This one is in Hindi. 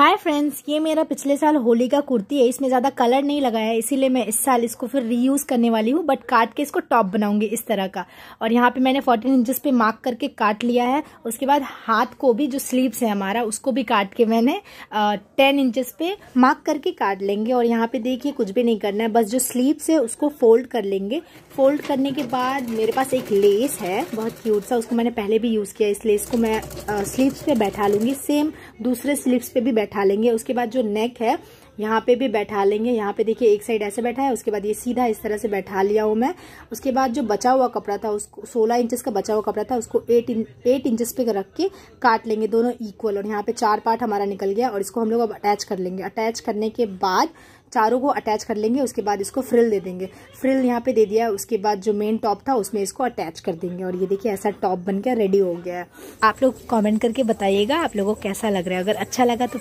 हाय फ्रेंड्स ये मेरा पिछले साल होली का कुर्ती है इसमें ज़्यादा कलर नहीं लगाया है इसीलिए मैं इस साल इसको फिर रीयूज़ करने वाली हूँ बट काट के इसको टॉप बनाऊंगी इस तरह का और यहाँ पे मैंने 14 इंचेस पे मार्क करके काट लिया है उसके बाद हाथ को भी जो स्लीव्स है हमारा उसको भी काट के मैंने टेन इंचेस पे मार्क करके काट लेंगे और यहाँ पे देखिए कुछ भी नहीं करना है बस जो स्लीव्स है उसको फोल्ड कर लेंगे फोल्ड करने के बाद मेरे पास एक लेस है बहुत क्यूट सा उसको मैंने पहले भी यूज़ किया इस लेस को मैं स्लीव्स पे बैठा लूँगी सेम दूसरे स्लीव्स पे भी बैठ बैठा लेंगे उसके बाद जो नेक है यहाँ पे भी बैठा लेंगे यहाँ पे देखिए एक साइड ऐसे बैठा है उसके बाद ये सीधा इस तरह से बैठा लिया हूँ मैं उसके बाद जो बचा हुआ कपड़ा था उसको सोलह इंचेस का बचा हुआ कपड़ा था उसको एट इं एट इंचेस पे रख के काट लेंगे दोनों इक्वल और यहाँ पे चार पार्ट हमारा निकल गया और इसको हम लोग अब अटैच कर लेंगे अटैच करने के बाद चारों को अटैच कर लेंगे उसके बाद इसको फ्रिल दे देंगे फ्रिल यहाँ पे दे दिया उसके बाद जो मेन टॉप था उसमें इसको अटैच कर देंगे और ये देखिए ऐसा टॉप बनकर रेडी हो गया है आप लोग कमेंट करके बताइएगा आप लोगों को कैसा लग रहा है अगर अच्छा लगा तो